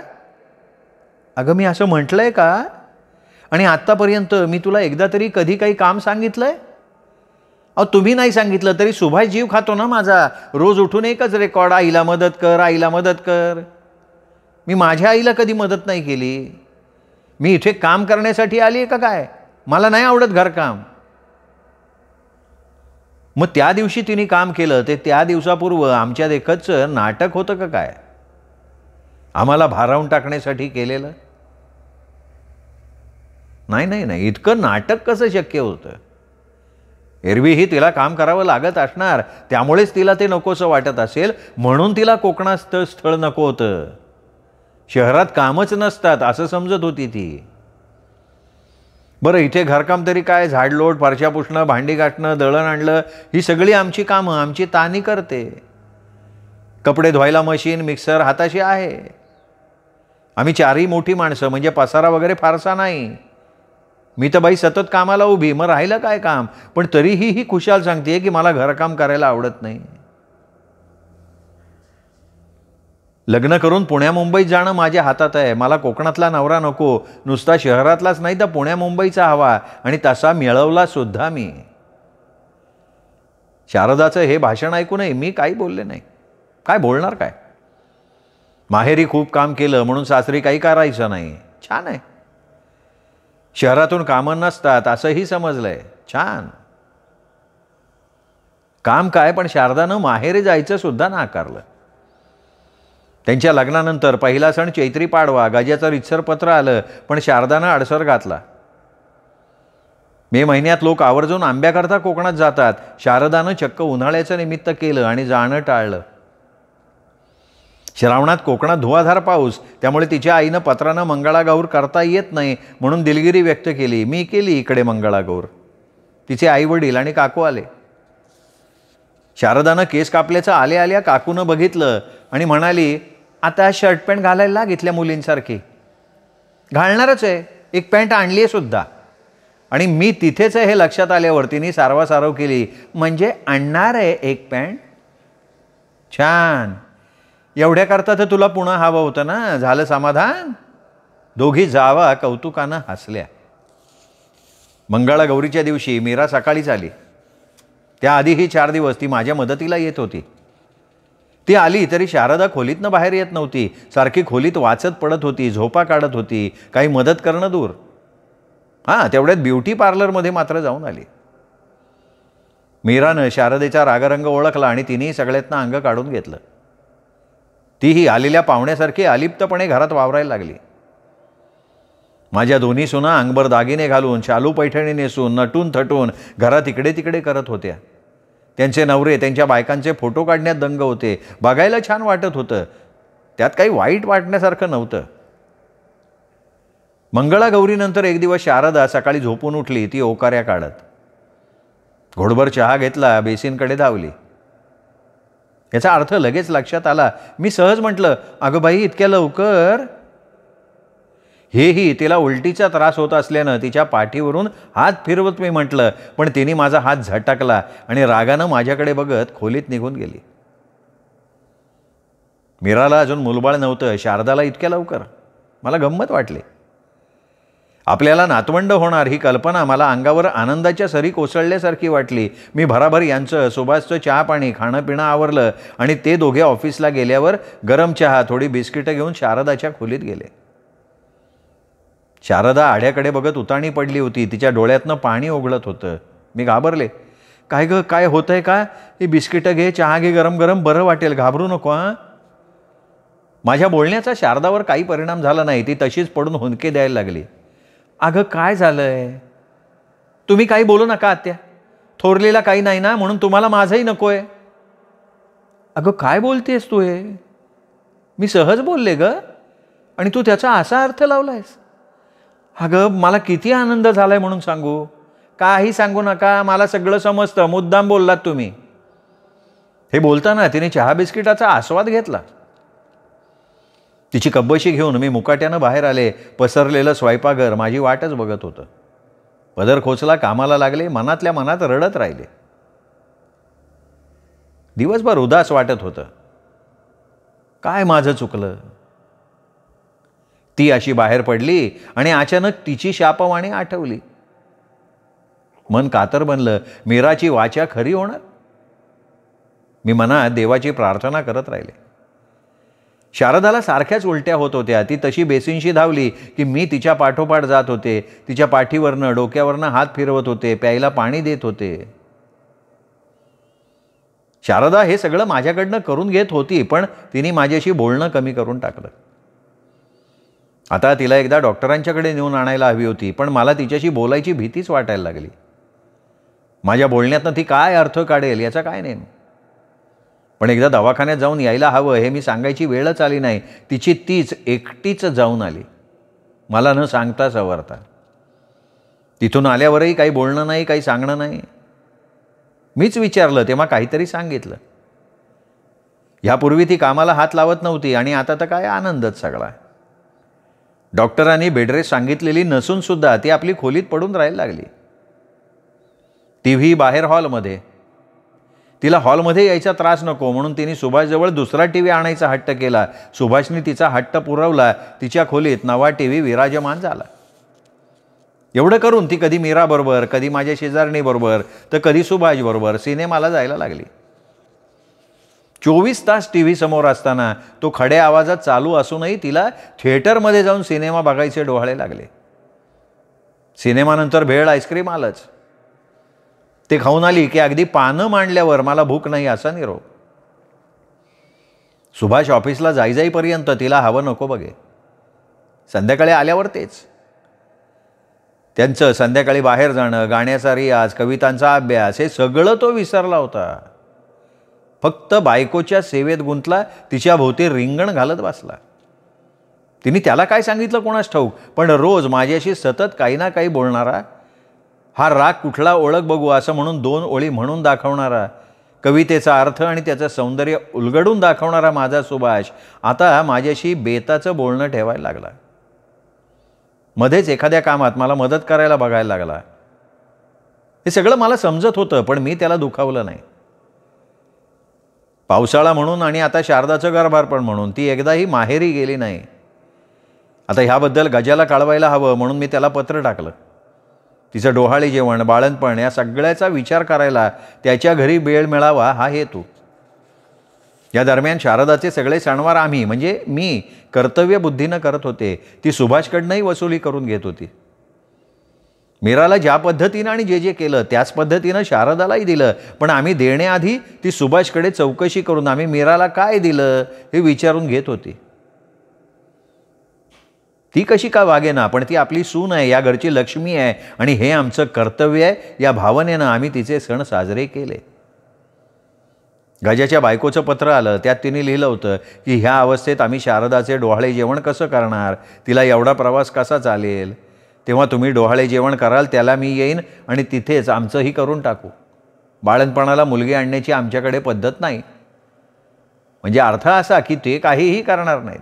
अगं मी असं म्हटलं आहे का आणि आत्तापर्यंत मी तुला एकदा तरी कधी काही काम सांगितलं आहे अहो तुम्ही नाही सांगितलं तरी सुभाष जीव खातो ना माझा रोज उठून एकच रेकॉर्ड आईला मदत कर आईला मदत कर मी माझ्या आईला कधी मदत नाही केली मी इथे काम करण्यासाठी आली आहे का काय मला नाही आवडत घरकाम मग त्या दिवशी तिने काम केलं ते त्या दिवसापूर्व आमच्या देखतचं नाटक होतं का काय आम्हाला भारावून टाकण्यासाठी केलेलं नाही नाही नाही इतकं नाटक कसं शक्य होतं एरवीही तिला काम करावं लागत असणार त्यामुळेच तिला ते नकोसं वाटत असेल म्हणून तिला कोकणात स्थळ नको होतं शहरात कामच नसतात असं समजत होती ती बरं इथे घरकाम तरी काय झाडलोट फारशा पुसणं भांडी गाठणं दळण आणलं ही सगळी आमची कामं आमची तानी करते कपडे धुवायला मशीन मिक्सर हाताशी आहे आम्ही चारही मोठी माणसं म्हणजे पसारा वगैरे फारसा नाही मी तर बाई सतत कामाला उभी मग राहिलं काय काम पण तरीही ही खुशाल सांगते की मला घरकाम करायला आवडत नाही लग्न करून पुण्या मुंबईत जाणं माझ्या हातात आहे मला कोकणातला नवरा नको नुसता शहरातलाच नाही तर पुण्या मुंबईचा हवा आणि तसा मिळवला सुद्धा मी शारदाचं हे भाषण ऐकू नये मी काही बोलले नाही काय बोलणार काय माहेरी खूप काम केलं म्हणून सासरी काही करायचं नाही छान आहे शहरातून कामं नसतात असंही समजलंय छान काम काय पण शारदानं माहेरी जायचं सुद्धा नाकारलं त्यांच्या लग्नानंतर पहिला सण चैत्री पाडवा गाज्याचं रितसर पत्र आलं पण शारदानं आडसर घातला मे महिन्यात लोक आवर्जून आंब्याकरता कोकणात जातात शारदानं चक्क उन्हाळ्याचं निमित्त केलं आणि जाणं टाळलं श्रावणात कोकणात धुवाधार पाऊस त्यामुळे तिच्या आईनं पत्रानं मंगळागौर करता येत नाही म्हणून दिलगिरी व्यक्त केली मी केली इकडे मंगळागौर तिचे आई वडील आणि काकू आले शारदानं केस कापल्याचं आल्या आल्या काकूनं बघितलं आणि म्हणाली आता शर्ट पॅन्ट घालायला लाग इथल्या मुलींसारखी घालणारच आहे एक पॅन्ट आणली आहे सुद्धा आणि मी तिथेच हे लक्षात आल्यावर तिने सारवासारव केली म्हणजे आणणार आहे एक पॅन्ट छान एवढ्याकरता तर तुला पुन्हा हवं होतं ना झालं समाधान दोघी जावा कौतुकानं हसल्या मंगळागौरीच्या दिवशी मीरा सकाळीच आली त्याआधीही चार दिवस ती माझ्या मदतीला येत होती ती आली तरी शारदा खोलीतनं बाहेर येत नव्हती सारखी खोलीत वाचत पडत होती झोपा काढत होती काही मदत करणं दूर हां तेवढ्यात ब्युटी पार्लरमध्ये मात्र जाऊन आली मीरानं शारदेचा रागरंग ओळखला आणि तिनेही सगळ्यातनं अंग काढून घेतलं तीही आलेल्या पाहुण्यासारखी अलिप्तपणे घरात वावरायला लागली माझ्या दोन्ही सुना अंगभर दागिने घालून शालू पैठणी नेसून नटून थटून घरात इकडे तिकडे करत होत्या त्यांचे नवरे त्यांच्या बायकांचे फोटो काढण्यात दंग होते बघायला छान वाटत होतं त्यात काही वाईट वाटण्यासारखं नव्हतं मंगळागौरीनंतर एक दिवस शारदा सकाळी झोपून उठली ती ओकाऱ्या काढत घोडभर चहा घेतला बेसिनकडे धावली याचा अर्थ लगेच लक्षात आला मी सहज म्हटलं अगं बाई इतक्या लवकर हेही तिला उलटीचा त्रास होत असल्यानं तिच्या पाठीवरून हात फिरवत मी म्हटलं पण तिने माझा हात झटकला आणि रागानं माझ्याकडे बघत खोलीत निघून गेली मीराला अजून मुलबाळ नव्हतं शारदाला इतक्या लवकर मला गंमत वाटली आपल्याला नातवंड होणार ही कल्पना मला अंगावर आनंदाच्या सरी कोसळल्यासारखी वाटली मी भराभर यांचं सुभाषचं चहा पाणी खाणं पिणं आवरलं आणि ते दोघे ऑफिसला गेल्यावर गरम चहा थोडी बिस्किटं घेऊन शारदाच्या खोलीत गेले शारदा आड्याकडे बघत उताणी पडली होती तिच्या डोळ्यातनं पाणी ओघळत होतं मी घाबरले काय गं काय होतं आहे का ही बिस्किटं घे चहा घे गरम गरम बरं वाटेल घाबरू नको हां माझ्या बोलण्याचा शारदावर काही परिणाम झाला नाही ती तशीच पडून हुंदके द्यायला लागली अगं काय झालं आहे तुम्ही काही बोलू नका आत्या थोरलेला काही नाही ना म्हणून तुम्हाला माझंही नको आहे अगं काय बोलतेस तू हे मी सहज बोलले ग आणि तू त्याचा असा अर्थ लावला आहेस अगं मला किती आनंद झाला आहे म्हणून सांगू काही सांगू नका मला सगळं समजतं मुद्दाम बोललात तुम्ही हे बोलताना तिने चहा बिस्किटाचा आस्वाद घेतला तिची कब्बशी घेऊन मी मुकाट्यानं बाहेर आले पसरलेलं स्वयंपाघर माझी वाटच बघत होतं पदर खोचला कामाला लागले मनातल्या मनात रडत राहिले दिवसभर उदास वाटत होतं काय माझं चुकलं ती अशी बाहेर पडली आणि अचानक तिची शापवाणी आठवली मन कातर बनलं मीराची वाचा खरी होणार मी मनात देवाची प्रार्थना करत राहिले शारदाला सारख्याच उलट्या होत होत्या ती तशी बेसिनशी धावली की मी तिच्या पाठोपाठ जात होते तिच्या पाठीवरनं डोक्यावरनं हात फिरवत होते प्यायला पाणी देत होते शारदा हे सगळं माझ्याकडनं करून घेत होती पण तिने माझ्याशी बोलणं कमी करून टाकलं आता तिला एकदा डॉक्टरांच्याकडे नेऊन आणायला हवी होती पण मला तिच्याशी बोलायची भीतीच वाटायला लागली माझ्या बोलण्यातनं ती काय अर्थ काढेल याचा काय नेम पण एकदा दवाखान्यात जाऊन यायला हवं हे मी सांगायची वेळच आली नाही तिची तीच एकटीच जाऊन आली मला न सांगता सवरता तिथून आल्यावरही काही बोलणं नाही काही सांगणं नाही मीच विचारलं तेव्हा काहीतरी सांगितलं ह्यापूर्वी ती कामाला हात लावत नव्हती आणि आता तर काय आनंदच सगळा डॉक्टरांनी बेडरेस सांगितलेली नसूनसुद्धा ती आपली खोलीत पडून राहायला लागली टी व्ही बाहेर हॉलमध्ये तिला हॉलमध्ये यायचा त्रास नको म्हणून तिने सुभाषजवळ दुसरा टी व्ही आणायचा हट्ट केला सुभाषने तिचा हट्ट पुरवला तिच्या खोलीत नवा टी व्ही विराजमान झाला एवढं करून ती कधी मीराबरोबर कधी माझ्या शेजारणीबरोबर तर कधी सुभाषबरोबर सिनेमाला जायला लागली चोवीस तास टी व्ही समोर असताना तो खडे आवाजात चालू असूनही तिला थिएटरमध्ये जाऊन सिनेमा बघायचे डोहाळे लागले सिनेमानंतर भेळ आईस्क्रीम आलंच ते खाऊन आली की अगदी पानं मांडल्यावर मला भूक नाही असा निरोप सुभाष ऑफिसला जाई जाईपर्यंत तिला हवं नको बघे संध्याकाळी आल्यावर तेच त्यांचं संध्याकाळी बाहेर जाणं गाण्याचा रियाज कवितांचा अभ्यास हे सगळं तो विसरला होता फक्त बायकोच्या सेवेत गुंतला तिच्या भोवती रिंगण घालत बसला तिने त्याला काय सांगितलं कोणास ठाऊक पण रोज माझ्याशी सतत काही ना काही बोलणारा हा राग कुठला ओळख बघू असं म्हणून दोन ओळी म्हणून दाखवणारा कवितेचा अर्थ आणि त्याचं सौंदर्य उलगडून दाखवणारा माझा सुभाष आता माझ्याशी बेताचं बोलणं ठेवायला लागला मध्येच एखाद्या कामात मला मदत करायला बघायला लागला हे सगळं मला समजत होतं पण मी त्याला दुखावलं नाही पावसाळा म्हणून आणि आता शारदाचं पण म्हणून ती एकदाही माहेरी गेली नाही आता ह्याबद्दल गजाला कळवायला हवं म्हणून मी त्याला पत्र टाकलं तिचं डोहाळी जेवण बाळणपण या सगळ्याचा विचार करायला त्याच्या घरी वेळ मिळावा हा हेतू या दरम्यान शारदाचे सगळे सणवार आम्ही म्हणजे मी कर्तव्य बुद्धीनं करत होते ती सुभाषकडनंही वसुली करून घेत होती मीराला ज्या पद्धतीनं आणि जे जे केलं त्याच पद्धतीनं शारदालाही दिलं पण आम्ही देण्याआधी ती सुभाषकडे चौकशी करून आम्ही मीराला काय दिलं हे विचारून घेत होती ती कशी का वागेना पण ती आपली सून आहे या घरची लक्ष्मी आहे आणि हे आमचं कर्तव्य आहे या भावनेनं आम्ही तिचे सण साजरे केले गजाच्या बायकोचं पत्र आलं त्यात तिने लिहिलं होतं की ह्या अवस्थेत आम्ही शारदाचे डोहाळे जेवण कसं करणार तिला एवढा प्रवास कसा चालेल तेव्हा तुम्ही डोहाळे जेवण कराल त्याला मी येईन आणि तिथेच आमचंही करून टाकू बाळणपणाला मुलगी आणण्याची आमच्याकडे पद्धत नाही म्हणजे अर्थ असा की ते काहीही करणार नाहीत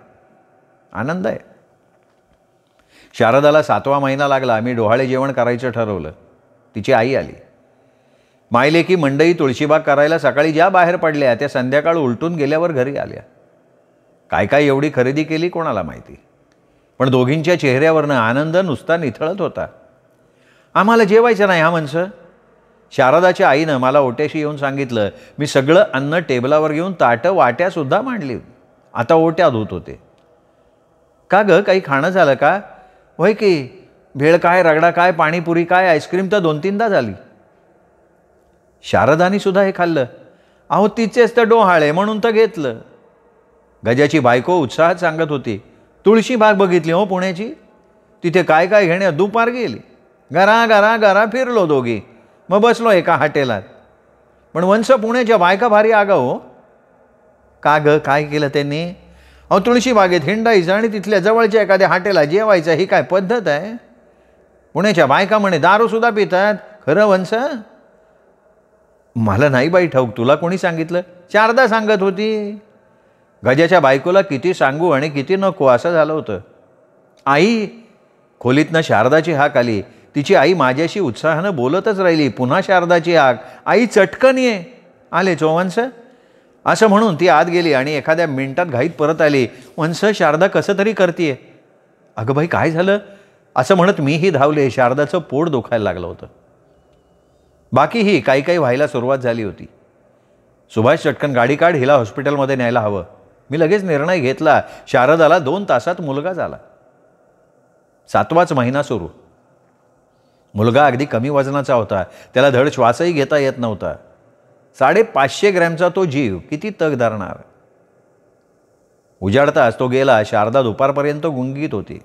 आनंद आहे शारदाला सातवा महिना लागला आम्ही डोहाळे जेवण करायचं ठरवलं तिची आई आली मायले की मंडई तुळशीबाग करायला सकाळी ज्या बाहेर पडल्या त्या संध्याकाळ उलटून गेल्यावर घरी आल्या काय काय एवढी खरेदी केली कोणाला माहिती पण दोघींच्या चेहऱ्यावरनं आनंद नुसता निथळत होता आम्हाला जेवायचं नाही हा म्हणसं शारदाच्या आईनं मला ओट्याशी येऊन सांगितलं मी सगळं अन्न टेबलावर घेऊन ताटं वाट्यासुद्धा मांडली आता ओट्या धुत होते का गं काही खाणं झालं का होय की भेळ काय रगडा काय पाणीपुरी काय आईस्क्रीम तर दोन तीनदा झाली शारदानी सुद्धा हे खाल्लं अहो तिचेच तर डोहाळे म्हणून तर घेतलं गजाची बायको उत्साहात सांगत होती तुळशी बाग बघितली हो पुण्याची तिथे काय काय घेण्या दुपार गेली घरा घरा घरा फिरलो दोघी मग बसलो एका हॉटेलात पण वंश पुण्याच्या बायका भारी आगा हो का ग काय केलं त्यांनी अहो तुळशी बागेत हिंडायचं आणि तिथल्या जवळच्या एखाद्या हाटेला जेवायचं ही काय पद्धत आहे पुण्याच्या बायका म्हणे दारूसुद्धा पितात खरं वंश मला नाही बाई ठाऊक तुला कोणी सांगितलं चारदा सांगत होती गजाच्या बायकोला किती सांगू आणि किती नको असं झालं होतं आई खोलीतनं शारदाची हाक आली तिची आई माझ्याशी उत्साहानं बोलतच राहिली पुन्हा शारदाची हाक आई चटकन ये आले चोवंस असं म्हणून ती आत गेली आणि एखाद्या मिनिटात घाईत परत आली वंस शारदा कसं तरी करते अगं भाई काय झालं असं म्हणत मीही धावले शारदाचं पोट दुखायला लागलं होतं बाकीही काही काही व्हायला सुरुवात झाली होती सुभाष चटकन गाडी काढ हिला हॉस्पिटलमध्ये न्यायला हवं मी लगेच निर्णय घेतला शारदाला दोन तासात मुलगा झाला सातवाच महिना सुरू मुलगा अगदी कमी वजनाचा होता त्याला धड श्वासही घेता येत नव्हता साडेपाचशे ग्रॅमचा तो जीव किती तग धरणार उजाडताच तो गेला शारदा दुपारपर्यंत गुंगीत होती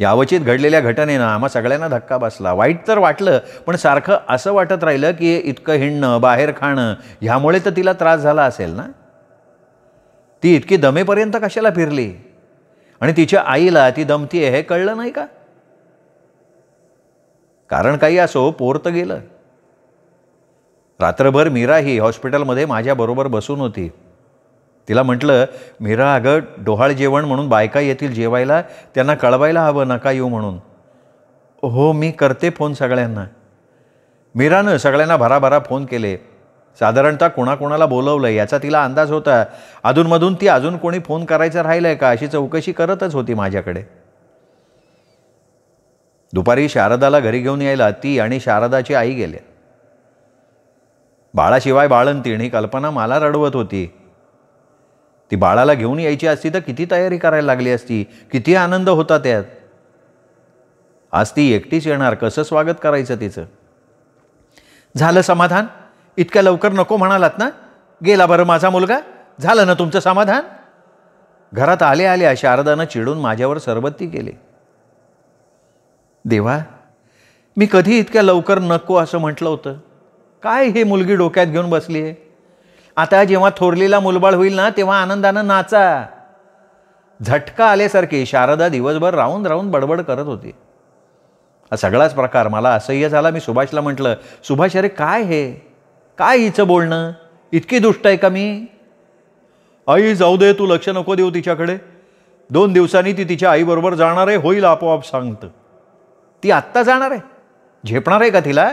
यावचित घडलेल्या घटनेनं आम्हा सगळ्यांना धक्का बसला वाईट तर वाटलं पण सारखं असं वाटत राहिलं की इतकं हिंडणं बाहेर खाणं ह्यामुळे तर तिला त्रास झाला असेल ना ती इतकी दमेपर्यंत कशाला फिरली आणि तिच्या आईला ती दमती आहे हे कळलं नाही का कारण काही असो पोर तर गेलं रात्रभर मीराही हॉस्पिटलमध्ये माझ्याबरोबर बसून होती तिला म्हटलं मीरा अगं डोहाळ जेवण म्हणून बायका येतील जेवायला त्यांना कळवायला हवं नका येऊ म्हणून हो मी करते फोन सगळ्यांना मीरानं सगळ्यांना भराभरा फोन केले साधारणतः कोणाकोणाला बोलवलं याचा तिला अंदाज होता अधूनमधून ती अजून कोणी फोन करायचं राहिलं आहे का अशी चौकशी करतच होती माझ्याकडे दुपारी शारदाला घरी घेऊन यायला ती आणि शारदाची आई गेल्या बाळाशिवाय बाळंतीण ही कल्पना मला रडवत होती ती बाळाला घेऊन यायची असती तर किती तयारी करायला लागली असती किती आनंद होता त्यात आज ती एकटीच येणार कसं स्वागत करायचं तिचं झालं समाधान इतक्या लवकर नको म्हणालात ना गेला बरं माझा मुलगा झालं ना तुमचं समाधान घरात आले आले शारदानं चिडून माझ्यावर सरबत्ती केले देवा मी कधी इतक्या लवकर नको असं म्हटलं होतं काय हे मुलगी डोक्यात घेऊन बसली आहे आता जेव्हा थोरलीला मुलबाळ होईल ना तेव्हा आनंदानं नाचा झटका आल्यासारखे शारदा दिवसभर राहून राहून बडबड करत होती सगळाच प्रकार मला असह्य झाला मी सुभाषला म्हटलं सुभाष अरे काय हे काय हिचं बोलणं इतकी दुष्ट आहे का मी आई जाऊ दे तू लक्ष नको देऊ तिच्याकडे दोन दिवसांनी ती तिच्या आईबरोबर जाणार आहे होईल आपोआप सांगतं ती आत्ता जाणार आहे झेपणार आहे का तिला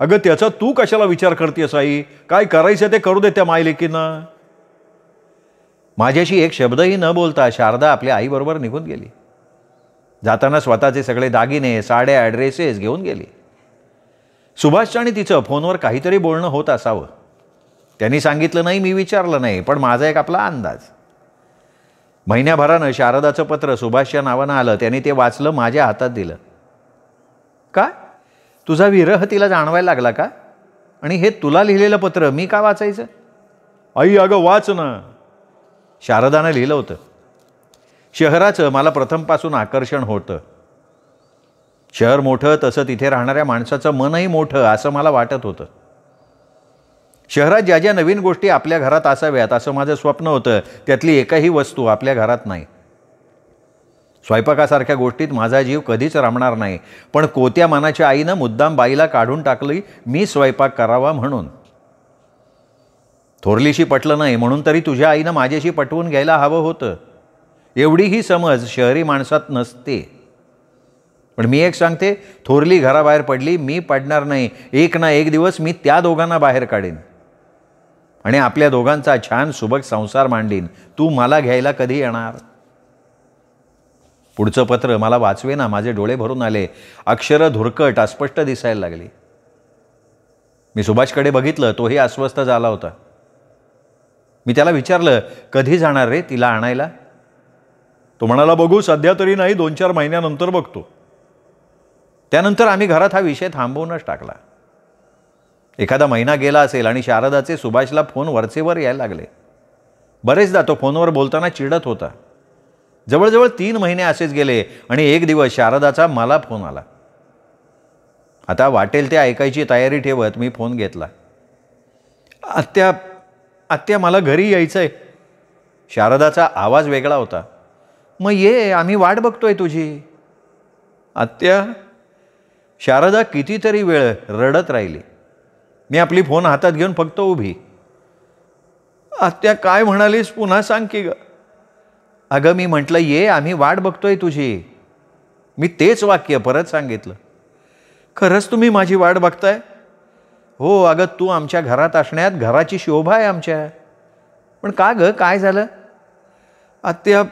अगं त्याचा तू कशाला विचार करतेस आई काय करायचं ते करू दे त्या मायलेकीनं माझ्याशी एक शब्दही न बोलता शारदा आपल्या आईबरोबर निघून गेली जाताना स्वतःचे सगळे दागिने साड्या ड्रेसेस घेऊन गेली सुभाषच्या आणि तिचं फोनवर काहीतरी बोलणं होत असावं त्यांनी सांगितलं नाही मी विचारलं नाही पण माझा एक आपला अंदाज महिन्याभरानं शारदाचं पत्र सुभाषच्या नावानं आलं त्यांनी ते वाचलं माझ्या हातात दिलं काय तुझा विरह तिला जाणवायला लागला का आणि हे तुला लिहिलेलं पत्र मी का वाचायचं आई अगं वाच ना शारदानं लिहिलं होतं शहराचं मला प्रथमपासून आकर्षण होतं शहर मोठं तसं तिथे राहणाऱ्या माणसाचं मनही मोठं असं मला वाटत होतं शहरात ज्या ज्या नवीन गोष्टी आपल्या घरात असाव्यात असं माझं स्वप्न होतं त्यातली एकही वस्तू आपल्या घरात नाही स्वयंपाकासारख्या गोष्टीत माझा जीव कधीच रमणार नाही पण कोत्या मानाच्या आईनं मुद्दाम बाईला काढून टाकली मी स्वयंपाक करावा म्हणून थोरलीशी पटलं नाही म्हणून तरी तुझ्या आईनं माझ्याशी पटवून घ्यायला हवं होतं एवढी ही समज शहरी माणसात नसते पण मी एक सांगते थोरली घराबाहेर पडली मी पडणार नाही एक ना एक दिवस मी त्या दोघांना बाहेर काढेन आणि आपल्या दोघांचा छान सुबक संसार मांडीन तू मला घ्यायला कधी येणार पुढचं पत्र मला वाचवे ना माझे डोळे भरून आले अक्षर धुरकट अस्पष्ट दिसायला लागली मी सुभाषकडे बघितलं तोही अस्वस्थ झाला होता मी त्याला विचारलं कधी जाणार रे तिला आणायला तो म्हणाला बघू सध्या तरी नाही दोन चार महिन्यानंतर बघतो त्यानंतर आम्ही घरात हा विषय थांबवूनच टाकला एखादा महिना गेला असेल आणि शारदाचे सुभाषला फोन वरचेवर यायला लागले बरेचदा तो फोनवर बोलताना चिडत होता जवळजवळ तीन महिने असेच गेले आणि एक दिवस शारदाचा मला फोन आला आता वाटेल ते ऐकायची तयारी ठेवत मी फोन घेतला आत्या आत्या मला घरी यायचं आहे शारदाचा आवाज वेगळा होता मग ये आम्ही वाट बघतोय तुझी आत्या शारदा कितीतरी वेळ रडत राहिली मी आपली फोन हातात घेऊन फक्त उभी आत्या काय म्हणालीस पुन्हा सांग की गं अगं मी म्हटलं ये आम्ही वाट बघतोय तुझी मी तेच वाक्य परत सांगितलं खरंच तुम्ही माझी वाट बघताय हो अगं तू आमच्या घरात असण्यात घराची शोभा आहे आमच्या पण का गं काय झालं आत्या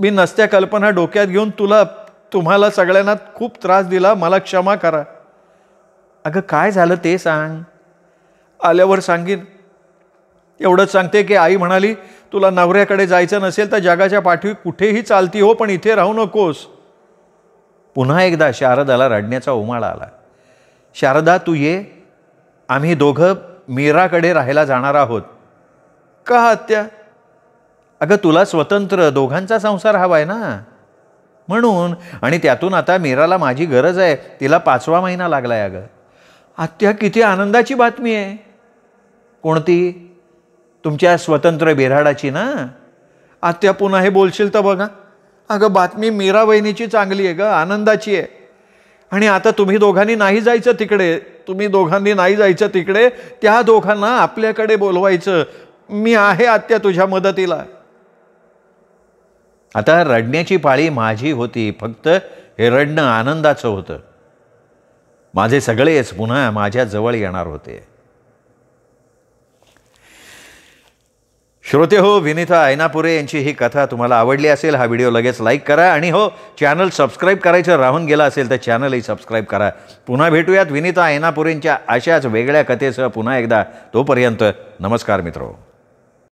मी नसत्या कल्पना डोक्यात घेऊन तुला तुम्हाला सगळ्यांना खूप त्रास दिला मला क्षमा करा अगं काय झालं ते सांग आल्यावर सांगीन एवढंच सांगते की आई म्हणाली तुला नवऱ्याकडे जायचं नसेल तर जगाच्या पाठी कुठेही चालती हो पण इथे राहू नकोस पुन्हा एकदा शारदाला रडण्याचा उमाळा आला शारदा तू ये आम्ही दोघं मीराकडे राहायला जाणार आहोत का हत्या अगं तुला स्वतंत्र दोघांचा संसार हवा आहे ना म्हणून आणि त्यातून आता मीराला माझी गरज आहे तिला पाचवा महिना लागला आहे अगं आत्या किती आनंदाची बातमी आहे कोणती तुमच्या स्वतंत्र बिराडाची ना आत्या पुन्हा हे बोलशील तर बघा अगं बातमी मीरा बहिणीची चांगली आहे ग आनंदाची आहे आणि आता तुम्ही दोघांनी नाही जायचं तिकडे तुम्ही दोघांनी नाही जायचं तिकडे त्या दोघांना आपल्याकडे बोलवायचं मी आहे आत्या तुझ्या मदतीला आता रडण्याची पाळी माझी होती फक्त हे रडणं आनंदाचं होतं माझे सगळेच पुन्हा माझ्या जवळ येणार होते श्रोते हो विनिता ऐनापुरे यांची ही कथा तुम्हाला आवडली असेल हा व्हिडिओ लगेच लाईक करा आणि हो चॅनल सबस्क्राईब करायचं राहून गेला असेल तर चॅनलही सबस्क्राईब करा पुन्हा भेटूयात विनिता ऐनापुरेंच्या अशाच वेगळ्या कथेसह पुन्हा एकदा तोपर्यंत नमस्कार मित्रो